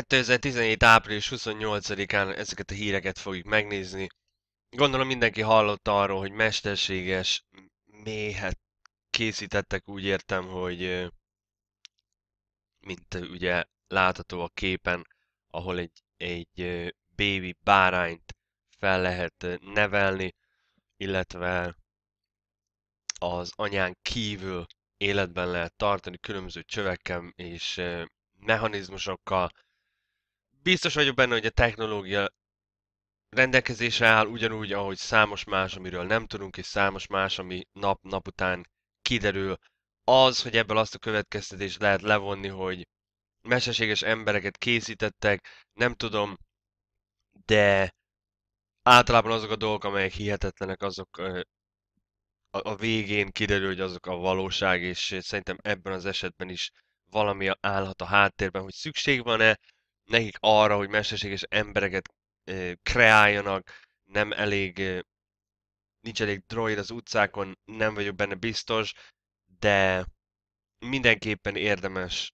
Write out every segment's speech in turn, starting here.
2017. április 28-án ezeket a híreket fogjuk megnézni. Gondolom mindenki hallotta arról, hogy mesterséges méhet készítettek, úgy értem, hogy mint ugye látható a képen, ahol egy, egy bébi bárányt fel lehet nevelni, illetve az anyán kívül életben lehet tartani különböző csövekkel és mechanizmusokkal, biztos vagyok benne, hogy a technológia rendelkezésre áll ugyanúgy, ahogy számos más, amiről nem tudunk, és számos más, ami nap-nap után kiderül. Az, hogy ebből azt a következtetést lehet levonni, hogy mesterséges embereket készítettek, nem tudom, de általában azok a dolgok, amelyek hihetetlenek, azok a végén kiderül, hogy azok a valóság, és szerintem ebben az esetben is valami állhat a háttérben, hogy szükség van-e nekik arra, hogy mesterséges embereket kreáljanak, nem elég, nincs elég droid az utcákon, nem vagyok benne biztos, de mindenképpen érdemes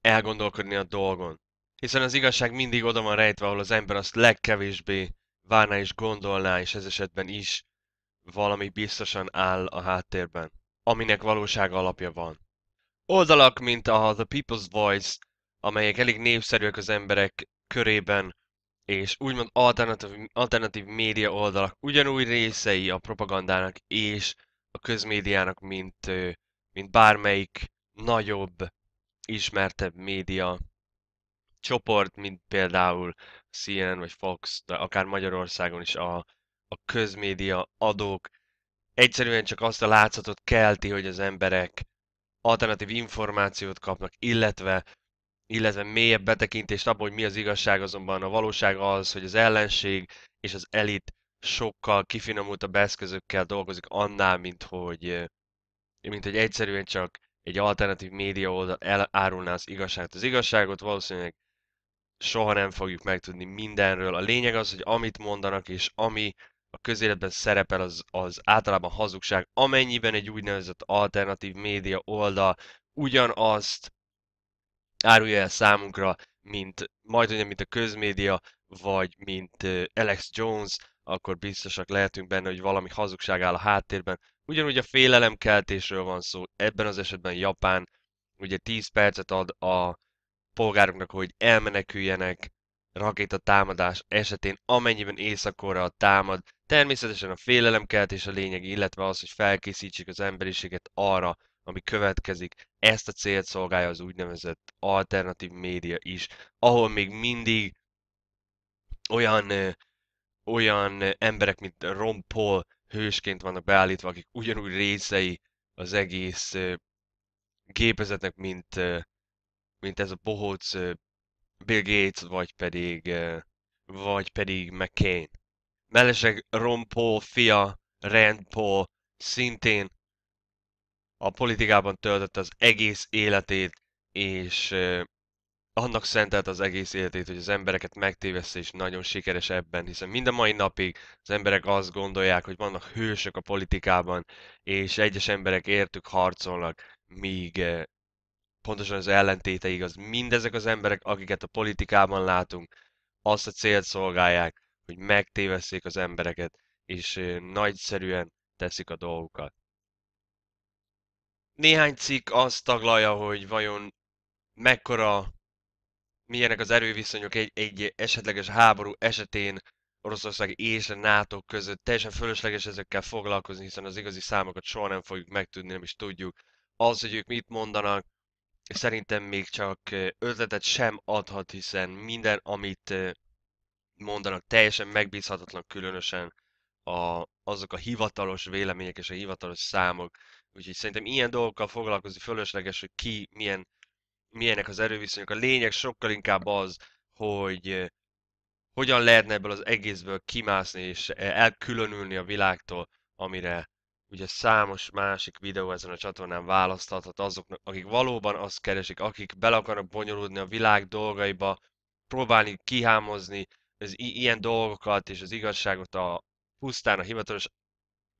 elgondolkodni a dolgon. Hiszen az igazság mindig oda van rejtve, ahol az ember azt legkevésbé várná és gondolná, és ez esetben is valami biztosan áll a háttérben, aminek valóság alapja van. Oldalak, mint a The People's Voice, amelyek elég népszerűek az emberek körében, és úgymond alternatív, alternatív média oldalak ugyanúgy részei a propagandának és a közmédiának, mint, mint bármelyik nagyobb, ismertebb média csoport, mint például CNN vagy Fox, de akár Magyarországon is a, a közmédia adók egyszerűen csak azt a látszatot kelti, hogy az emberek alternatív információt kapnak, illetve illetve mélyebb betekintést abban, hogy mi az igazság, azonban a valóság az, hogy az ellenség és az elit sokkal kifinomultabb eszközökkel dolgozik annál, mint hogy, mint hogy egyszerűen csak egy alternatív média oldal elárulná az igazságot. Az igazságot valószínűleg soha nem fogjuk megtudni mindenről. A lényeg az, hogy amit mondanak és ami a közéletben szerepel, az, az általában hazugság, amennyiben egy úgynevezett alternatív média oldal ugyanazt árulja el számunkra, mint majd olyan, mint a közmédia, vagy mint Alex Jones, akkor biztosak lehetünk benne, hogy valami hazugság áll a háttérben. Ugyanúgy a félelemkeltésről van szó, ebben az esetben Japán ugye 10 percet ad a polgároknak, hogy elmeneküljenek Rakéta támadás esetén, amennyiben a támad. Természetesen a félelemkeltés a lényeg, illetve az, hogy felkészítsék az emberiséget arra, ami következik, ezt a célt szolgálja az úgynevezett alternatív média is, ahol még mindig olyan, olyan emberek, mint Ron Paul hősként vannak beállítva, akik ugyanúgy részei az egész gépezetnek, mint, mint ez a bohóc Bill Gates, vagy pedig, vagy pedig McCain. Mellesleg Ron Paul fia, Rand Paul szintén a politikában töltött az egész életét, és annak szentelt az egész életét, hogy az embereket megtéveszte, és nagyon sikeres ebben, hiszen mind a mai napig az emberek azt gondolják, hogy vannak hősök a politikában, és egyes emberek értük harcolnak, míg pontosan az ellentéte igaz. Mindezek az emberek, akiket a politikában látunk, azt a célt szolgálják, hogy megtévesszék az embereket, és nagyszerűen teszik a dolgukat néhány cikk azt taglalja, hogy vajon mekkora, milyenek az erőviszonyok egy, egy esetleges háború esetén Oroszország és a NATO között. Teljesen fölösleges ezekkel foglalkozni, hiszen az igazi számokat soha nem fogjuk megtudni, nem is tudjuk. Az, hogy ők mit mondanak, szerintem még csak ötletet sem adhat, hiszen minden, amit mondanak, teljesen megbízhatatlan, különösen a azok a hivatalos vélemények és a hivatalos számok. Úgyhogy szerintem ilyen dolgokkal foglalkozni fölösleges, hogy ki milyen, milyenek az erőviszonyok. A lényeg sokkal inkább az, hogy eh, hogyan lehetne ebből az egészből kimászni és e-, elkülönülni a világtól, amire ugye számos másik videó ezen a csatornán választhatat azoknak, akik valóban azt keresik, akik bele akarnak bonyolódni a világ dolgaiba, próbálni kihámozni az i- ilyen dolgokat és az igazságot a, pusztán a hivatalos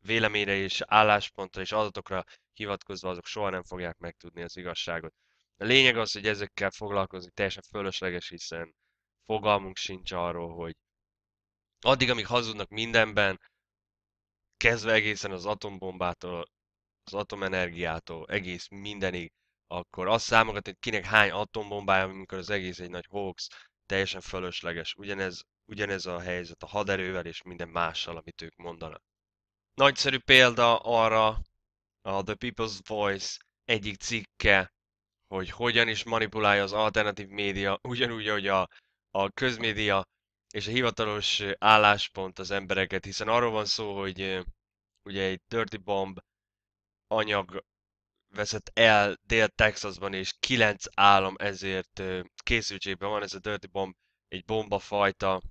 véleményre és álláspontra és adatokra hivatkozva azok soha nem fogják megtudni az igazságot. A lényeg az, hogy ezekkel foglalkozni teljesen fölösleges, hiszen fogalmunk sincs arról, hogy addig, amíg hazudnak mindenben, kezdve egészen az atombombától, az atomenergiától, egész mindenig, akkor azt számogatni, hogy kinek hány atombombája, amikor az egész egy nagy hoax, teljesen fölösleges. Ugyanez ugyanez a helyzet a haderővel és minden mással, amit ők mondanak. Nagyszerű példa arra a The People's Voice egyik cikke, hogy hogyan is manipulálja az alternatív média, ugyanúgy, ahogy a, a közmédia és a hivatalos álláspont az embereket, hiszen arról van szó, hogy ugye egy Dirty Bomb anyag veszett el Dél-Texasban, és kilenc állam ezért készültségben van. Ez a Dirty Bomb egy bombafajta,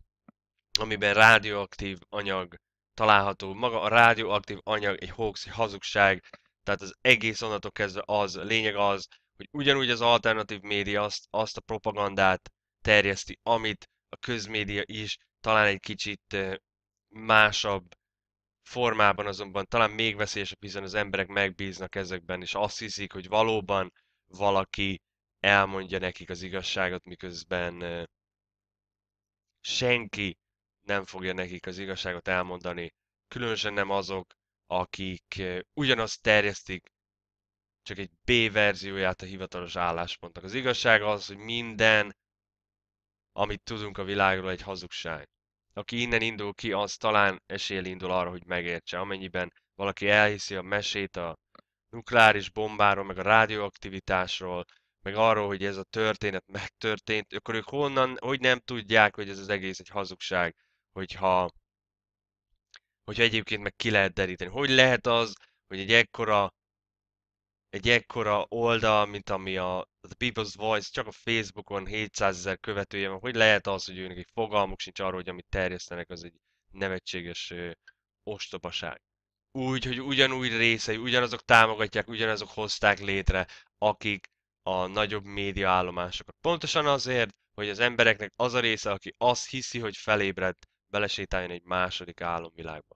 amiben rádióaktív anyag található. Maga a rádióaktív anyag egy hoax, egy hazugság, tehát az egész onnantól kezdve az, a lényeg az, hogy ugyanúgy az alternatív média azt, azt a propagandát terjeszti, amit a közmédia is, talán egy kicsit másabb formában azonban talán még veszélyesebb, hiszen az emberek megbíznak ezekben, és azt hiszik, hogy valóban valaki elmondja nekik az igazságot, miközben senki nem fogja nekik az igazságot elmondani, különösen nem azok, akik eh, ugyanazt terjesztik, csak egy B verzióját a hivatalos álláspontnak. Az igazság az, hogy minden, amit tudunk a világról, egy hazugság. Aki innen indul ki, az talán esél indul arra, hogy megértse. Amennyiben valaki elhiszi a mesét a nukleáris bombáról, meg a rádióaktivitásról, meg arról, hogy ez a történet megtörtént, akkor ők honnan, hogy nem tudják, hogy ez az egész egy hazugság hogyha, hogyha egyébként meg ki lehet deríteni. Hogy lehet az, hogy egy ekkora egy ekkora oldal, mint ami a The People's Voice, csak a Facebookon 700 ezer követője van, hogy lehet az, hogy őnek egy fogalmuk sincs arról, hogy amit terjesztenek, az egy nevetséges ö, ostobaság. Úgy, hogy ugyanúgy részei, ugyanazok támogatják, ugyanazok hozták létre, akik a nagyobb média állomásokat. Pontosan azért, hogy az embereknek az a része, aki azt hiszi, hogy felébredt, belesétáljon egy második álomvilágba.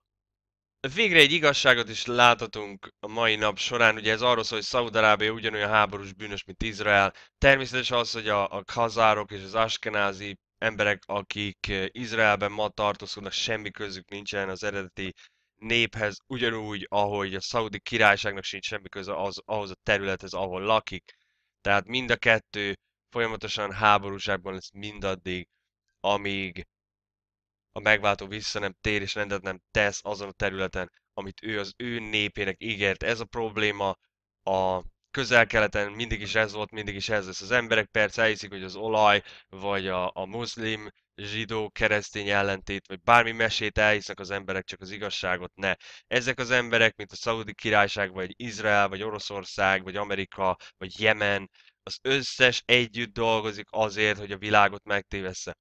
Végre egy igazságot is láthatunk a mai nap során, ugye ez arról szól, hogy szaúd ugyanolyan háborús bűnös, mint Izrael. Természetesen az, hogy a, a kazárok és az askenázi emberek, akik eh, Izraelben ma tartózkodnak, semmi közük nincsen az eredeti néphez, ugyanúgy, ahogy a szaudi királyságnak sincs semmi köze az, ahhoz a területhez, ahol lakik. Tehát mind a kettő folyamatosan háborúságban lesz mindaddig, amíg a megváltó vissza nem tér és rendet nem tesz azon a területen, amit ő az ő népének ígért. Ez a probléma a közel-keleten mindig is ez volt, mindig is ez lesz. Az emberek persze elhiszik, hogy az olaj, vagy a, a muszlim, zsidó, keresztény ellentét, vagy bármi mesét elhisznek az emberek, csak az igazságot ne. Ezek az emberek, mint a Szaudi Királyság, vagy Izrael, vagy Oroszország, vagy Amerika, vagy Jemen, az összes együtt dolgozik azért, hogy a világot megtévessze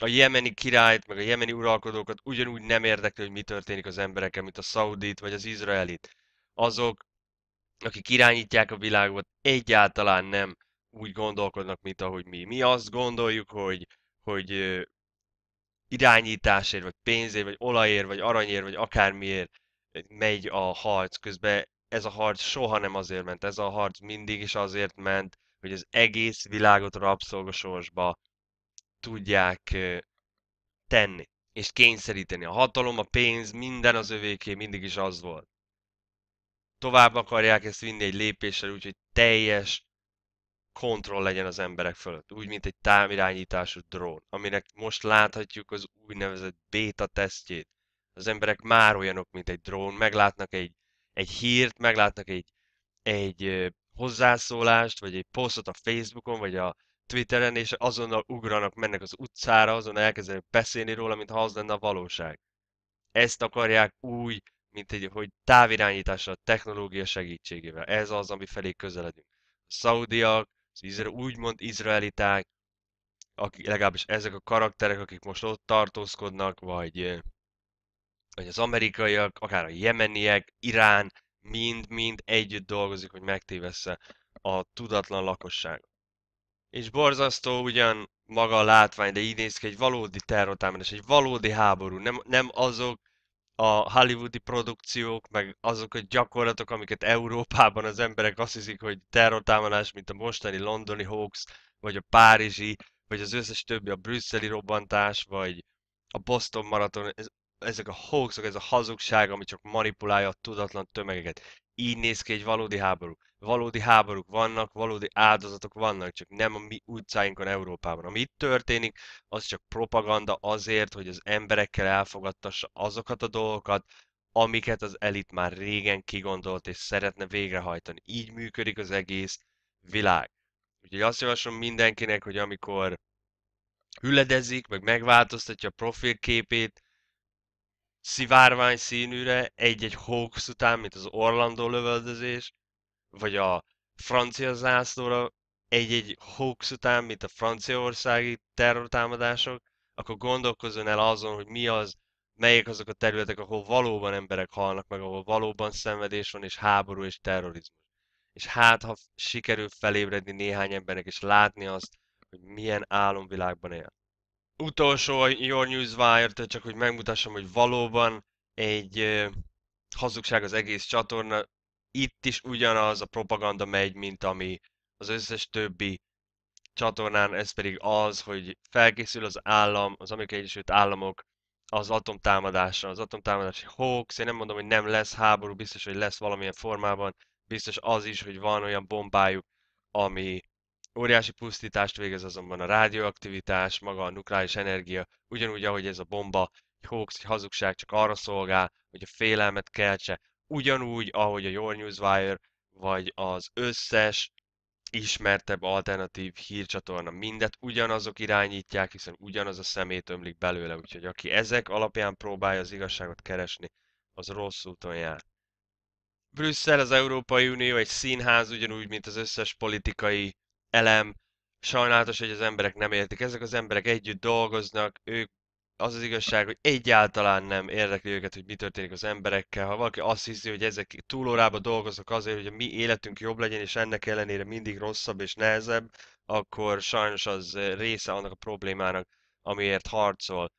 a jemeni királyt, meg a jemeni uralkodókat ugyanúgy nem érdekli, hogy mi történik az emberekkel, mint a szaudit vagy az izraelit. Azok, akik irányítják a világot, egyáltalán nem úgy gondolkodnak, mint ahogy mi. Mi azt gondoljuk, hogy, hogy irányításért, vagy pénzért, vagy olajért, vagy aranyért, vagy akármiért megy a harc. Közben ez a harc soha nem azért ment, ez a harc mindig is azért ment, hogy az egész világot rabszolgasorsba tudják tenni és kényszeríteni. A hatalom, a pénz, minden az övéké mindig is az volt. Tovább akarják ezt vinni egy lépéssel, úgyhogy teljes kontroll legyen az emberek fölött. Úgy, mint egy távirányítású drón, aminek most láthatjuk az úgynevezett beta tesztjét. Az emberek már olyanok, mint egy drón, meglátnak egy, egy hírt, meglátnak egy, egy hozzászólást, vagy egy posztot a Facebookon, vagy a Twitteren, és azonnal ugranak, mennek az utcára, azon elkezdenek beszélni róla, mintha az lenne a valóság. Ezt akarják úgy, mint egy, hogy távirányítással, technológia segítségével. Ez az, ami felé közeledünk. A szaudiak, az izra, úgymond izraeliták, akik, legalábbis ezek a karakterek, akik most ott tartózkodnak, vagy, vagy az amerikaiak, akár a jemeniek, Irán, mind-mind együtt dolgozik, hogy megtévessze a tudatlan lakosságot és borzasztó ugyan maga a látvány, de így néz ki egy valódi terrortámadás, egy valódi háború, nem, nem azok a hollywoodi produkciók, meg azok a gyakorlatok, amiket Európában az emberek azt hiszik, hogy terrortámadás, mint a mostani londoni hoax, vagy a párizsi, vagy az összes többi, a brüsszeli robbantás, vagy a Boston maraton, ez, ezek a hoaxok, ez a hazugság, ami csak manipulálja a tudatlan tömegeket. Így néz ki egy valódi háború valódi háborúk vannak, valódi áldozatok vannak, csak nem a mi utcáinkon Európában. Ami itt történik, az csak propaganda azért, hogy az emberekkel elfogadtassa azokat a dolgokat, amiket az elit már régen kigondolt és szeretne végrehajtani. Így működik az egész világ. Úgyhogy azt javaslom mindenkinek, hogy amikor hüledezik, meg megváltoztatja a profilképét szivárvány színűre egy-egy hoax után, mint az Orlandó lövöldözés, vagy a francia zászlóra egy-egy hoax után, mint a franciaországi terrortámadások, akkor gondolkozzon el azon, hogy mi az, melyik azok a területek, ahol valóban emberek halnak meg, ahol valóban szenvedés van, és háború és terrorizmus. És hát, ha sikerül felébredni néhány embernek, és látni azt, hogy milyen álomvilágban él. Utolsó a Your News wire csak hogy megmutassam, hogy valóban egy hazugság az egész csatorna, itt is ugyanaz a propaganda megy, mint ami az összes többi csatornán, ez pedig az, hogy felkészül az állam, az Amerikai Egyesült Államok az atomtámadásra, az atomtámadási hoax, én nem mondom, hogy nem lesz háború, biztos, hogy lesz valamilyen formában, biztos az is, hogy van olyan bombájuk, ami óriási pusztítást végez azonban a rádióaktivitás, maga a nukleáris energia, ugyanúgy, ahogy ez a bomba, hoax, hazugság csak arra szolgál, hogy a félelmet keltse, ugyanúgy, ahogy a Your Newswire, vagy az összes ismertebb alternatív hírcsatorna, mindet ugyanazok irányítják, hiszen ugyanaz a szemét ömlik belőle, úgyhogy aki ezek alapján próbálja az igazságot keresni, az rossz úton jár. Brüsszel, az Európai Unió egy színház, ugyanúgy, mint az összes politikai elem. Sajnálatos, hogy az emberek nem értik. Ezek az emberek együtt dolgoznak, ők az az igazság, hogy egyáltalán nem érdekli őket, hogy mi történik az emberekkel. Ha valaki azt hiszi, hogy ezek túlórába dolgoznak azért, hogy a mi életünk jobb legyen, és ennek ellenére mindig rosszabb és nehezebb, akkor sajnos az része annak a problémának, amiért harcol,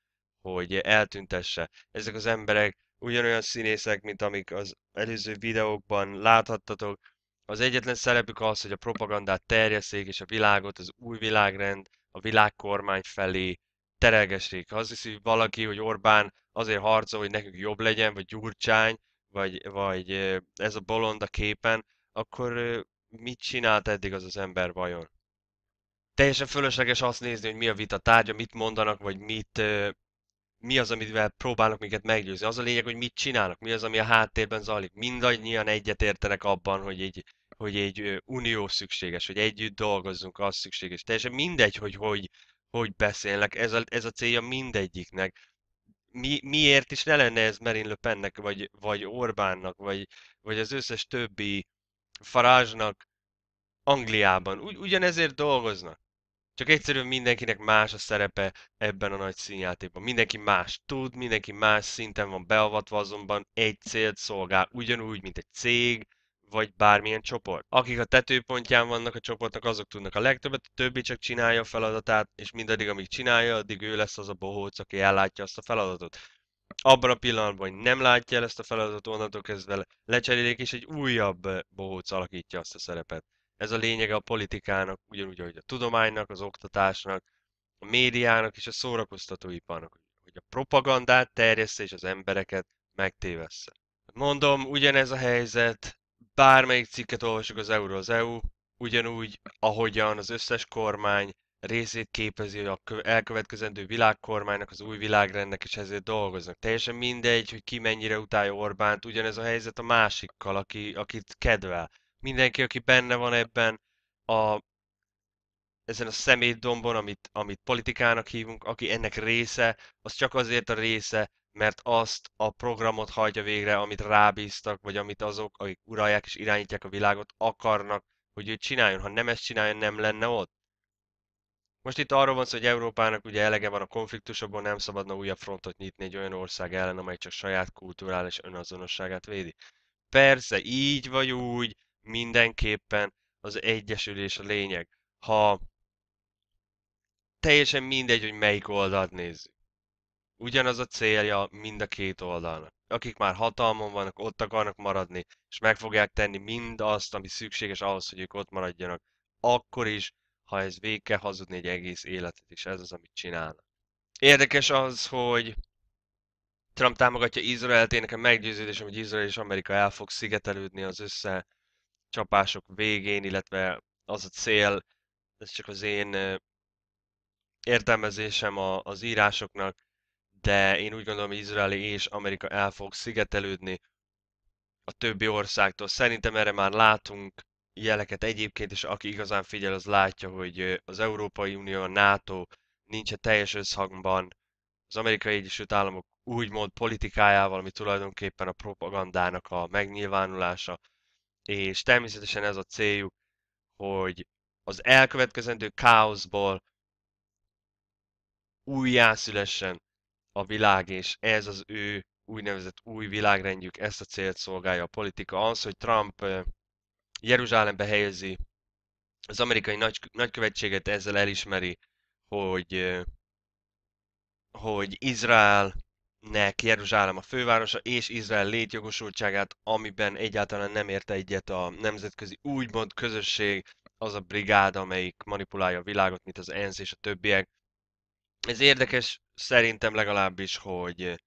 hogy eltüntesse. Ezek az emberek ugyanolyan színészek, mint amik az előző videókban láthattatok. Az egyetlen szerepük az, hogy a propagandát terjeszék, és a világot, az új világrend, a világkormány felé terelgessék. Azt hiszi valaki, hogy Orbán azért harcol, hogy nekünk jobb legyen, vagy Gyurcsány, vagy, vagy ez a bolond a képen, akkor mit csinált eddig az az ember vajon? Teljesen fölösleges azt nézni, hogy mi a vita tárgya, mit mondanak, vagy mit, mi az, amivel próbálnak minket meggyőzni. Az a lényeg, hogy mit csinálnak, mi az, ami a háttérben zajlik. Mindannyian egyetértenek abban, hogy egy, hogy egy unió szükséges, hogy együtt dolgozzunk, az szükséges. Teljesen mindegy, hogy, hogy hogy beszélnek. Ez a, ez a célja mindegyiknek. Mi, miért is ne lenne ez Merin Le Pennek, vagy, vagy Orbánnak, vagy, vagy az összes többi Farázsnak Angliában? Ugy, ugyanezért dolgoznak. Csak egyszerűen mindenkinek más a szerepe ebben a nagy színjátékban. Mindenki más tud, mindenki más szinten van beavatva, azonban egy célt szolgál, ugyanúgy, mint egy cég, vagy bármilyen csoport. Akik a tetőpontján vannak a csoportnak, azok tudnak a legtöbbet, a többi csak csinálja a feladatát, és mindaddig, amíg csinálja, addig ő lesz az a bohóc, aki ellátja azt a feladatot. Abban a pillanatban, hogy nem látja el ezt a feladatot, onnantól kezdve lecserélik, és egy újabb eh, bohóc alakítja azt a szerepet. Ez a lényege a politikának, ugyanúgy, ahogy a tudománynak, az oktatásnak, a médiának és a szórakoztatóiparnak, hogy a propagandát terjeszti és az embereket megtévessze. Mondom, ugyanez a helyzet bármelyik cikket olvasok az EU-ról, az EU ugyanúgy, ahogyan az összes kormány részét képezi a elkövetkezendő világkormánynak, az új világrendnek, és ezért dolgoznak. Teljesen mindegy, hogy ki mennyire utálja Orbánt, ugyanez a helyzet a másikkal, aki, akit kedvel. Mindenki, aki benne van ebben a, ezen a szemétdombon, amit, amit politikának hívunk, aki ennek része, az csak azért a része, mert azt a programot hajtja végre, amit rábíztak, vagy amit azok, akik uralják és irányítják a világot, akarnak, hogy ő csináljon. Ha nem ezt csináljon, nem lenne ott. Most itt arról van szó, hogy Európának ugye elege van a konfliktusokból, nem szabadna újabb frontot nyitni egy olyan ország ellen, amely csak saját kulturális önazonosságát védi. Persze, így vagy úgy, mindenképpen az egyesülés a lényeg. Ha teljesen mindegy, hogy melyik oldalt nézzük. Ugyanaz a célja mind a két oldalnak. Akik már hatalmon vannak, ott akarnak maradni, és meg fogják tenni mindazt, ami szükséges ahhoz, hogy ők ott maradjanak. Akkor is, ha ez végig kell hazudni egy egész életet, és ez az, amit csinálnak. Érdekes az, hogy Trump támogatja Izraelt, én nekem meggyőződésem, hogy Izrael és Amerika el fog szigetelődni az össze csapások végén, illetve az a cél, ez csak az én értelmezésem az írásoknak, de én úgy gondolom, hogy Izraeli és Amerika el fog szigetelődni a többi országtól. Szerintem erre már látunk jeleket egyébként, és aki igazán figyel, az látja, hogy az Európai Unió, a NATO nincs a teljes összhangban az Amerikai Egyesült Államok úgymond politikájával, ami tulajdonképpen a propagandának a megnyilvánulása, és természetesen ez a céljuk, hogy az elkövetkezendő káoszból újjászülessen a világ, és ez az ő úgynevezett új világrendjük, ezt a célt szolgálja a politika. Az, hogy Trump Jeruzsálembe helyezi az amerikai nagy, nagykövetséget, ezzel elismeri, hogy, hogy Izraelnek Jeruzsálem a fővárosa, és Izrael létjogosultságát, amiben egyáltalán nem érte egyet a nemzetközi úgymond közösség, az a brigád, amelyik manipulálja a világot, mint az ENSZ és a többiek, ez érdekes szerintem legalábbis, hogy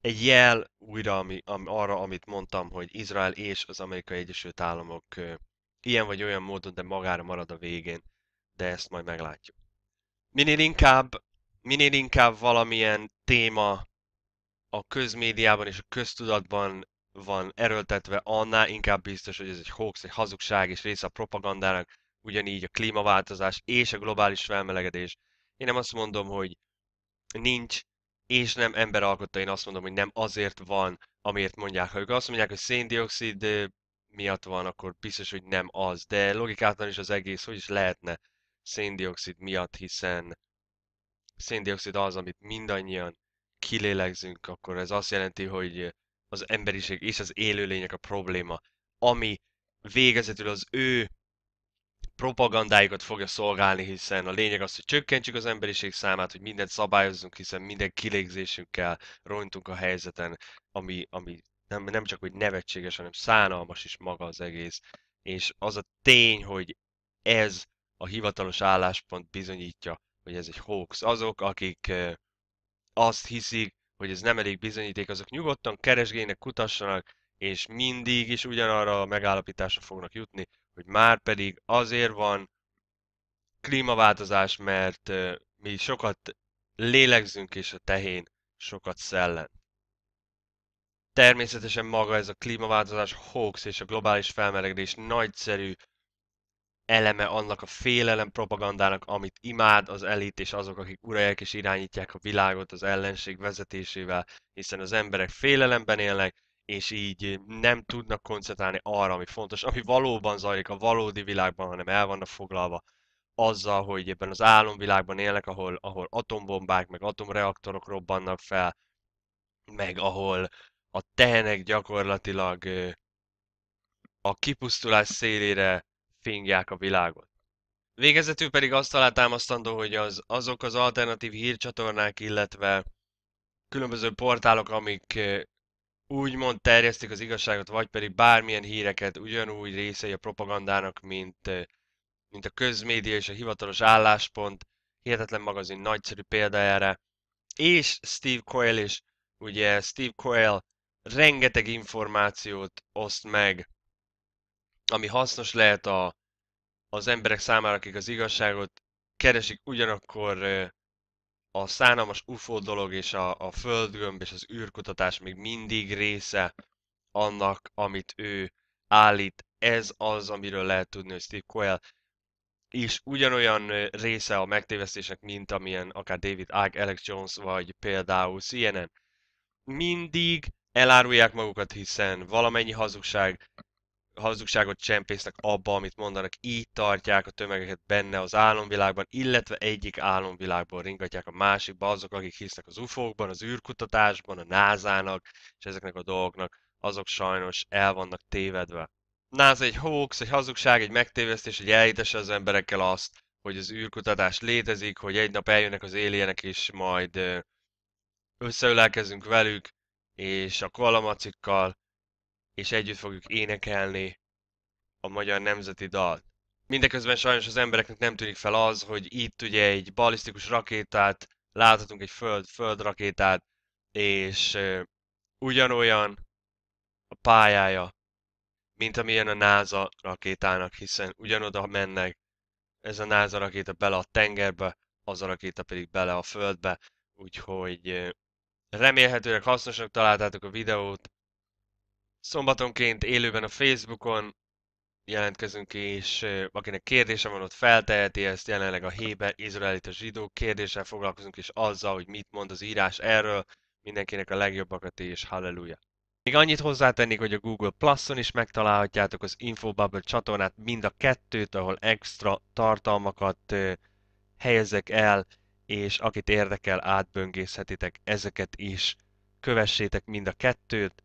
egy jel újra ami, ami, arra, amit mondtam, hogy Izrael és az Amerikai Egyesült Államok ilyen vagy olyan módon, de magára marad a végén, de ezt majd meglátjuk. Minél inkább, minél inkább valamilyen téma a közmédiában és a köztudatban van erőltetve, annál inkább biztos, hogy ez egy hoax, egy hazugság és része a propagandának, ugyanígy a klímaváltozás és a globális felmelegedés. Én nem azt mondom, hogy nincs, és nem ember alkotta, én azt mondom, hogy nem azért van, amiért mondják. Ha ők azt mondják, hogy széndiokszid miatt van, akkor biztos, hogy nem az. De logikátlan is az egész, hogy is lehetne széndiokszid miatt, hiszen széndiokszid az, amit mindannyian kilélegzünk, akkor ez azt jelenti, hogy az emberiség és az élőlények a probléma, ami végezetül az ő propagandájukat fogja szolgálni, hiszen a lényeg az, hogy csökkentsük az emberiség számát, hogy mindent szabályozzunk, hiszen minden kilégzésünkkel rontunk a helyzeten, ami, ami nem, nem csak hogy nevetséges, hanem szánalmas is maga az egész. És az a tény, hogy ez a hivatalos álláspont bizonyítja, hogy ez egy hoax. Azok, akik azt hiszik, hogy ez nem elég bizonyíték, azok nyugodtan keresgének, kutassanak, és mindig is ugyanarra a megállapításra fognak jutni, hogy már pedig azért van klímaváltozás, mert mi sokat lélegzünk és a tehén sokat szellen. Természetesen maga ez a klímaváltozás hoax és a globális felmelegedés nagyszerű eleme annak a félelem propagandának, amit imád az elit és azok, akik uralják és irányítják a világot az ellenség vezetésével, hiszen az emberek félelemben élnek, és így nem tudnak koncentrálni arra, ami fontos, ami valóban zajlik a valódi világban, hanem el vannak foglalva azzal, hogy ebben az álomvilágban élnek, ahol, ahol atombombák, meg atomreaktorok robbannak fel, meg ahol a tehenek gyakorlatilag a kipusztulás szélére fingják a világot. Végezetül pedig azt alátámasztandó, hogy az, azok az alternatív hírcsatornák, illetve különböző portálok, amik úgymond terjesztik az igazságot, vagy pedig bármilyen híreket ugyanúgy részei a propagandának, mint, mint a közmédia és a hivatalos álláspont. Hihetetlen magazin nagyszerű példájára. És Steve Coyle is, ugye Steve Coyle rengeteg információt oszt meg, ami hasznos lehet a, az emberek számára, akik az igazságot keresik, ugyanakkor a szánalmas UFO dolog és a, a földgömb és az űrkutatás még mindig része annak, amit ő állít. Ez az, amiről lehet tudni, hogy Steve Coyle is ugyanolyan része a megtévesztésnek, mint amilyen akár David Ag, Alex Jones, vagy például CNN. Mindig elárulják magukat, hiszen valamennyi hazugság hazugságot csempésznek abba, amit mondanak, így tartják a tömegeket benne az álomvilágban, illetve egyik álomvilágból ringatják a másikba azok, akik hisznek az UFO-kban, az űrkutatásban, a názának és ezeknek a dolgoknak, azok sajnos el vannak tévedve. NASA egy hoax, egy hazugság, egy megtévesztés, hogy elhitesse az emberekkel azt, hogy az űrkutatás létezik, hogy egy nap eljönnek az éljenek, és majd összeülelkezünk velük, és a kalamacikkal, és együtt fogjuk énekelni a magyar nemzeti dalt. Mindeközben sajnos az embereknek nem tűnik fel az, hogy itt ugye egy balisztikus rakétát, láthatunk egy föld, föld rakétát és uh, ugyanolyan a pályája, mint amilyen a NASA rakétának, hiszen ugyanoda mennek, ez a NASA rakéta bele a tengerbe, az a rakéta pedig bele a földbe, úgyhogy uh, remélhetőleg hasznosnak találtátok a videót, Szombatonként élőben a Facebookon jelentkezünk, és akinek kérdése van, ott felteheti ezt. Jelenleg a Héber, Izraelita zsidó kérdéssel foglalkozunk, és azzal, hogy mit mond az írás erről. Mindenkinek a legjobbakat, és halleluja! Még annyit hozzátennék, hogy a Google Plus-on is megtalálhatjátok az Infobubble csatornát, mind a kettőt, ahol extra tartalmakat helyezek el, és akit érdekel, átböngészhetitek ezeket is. Kövessétek mind a kettőt,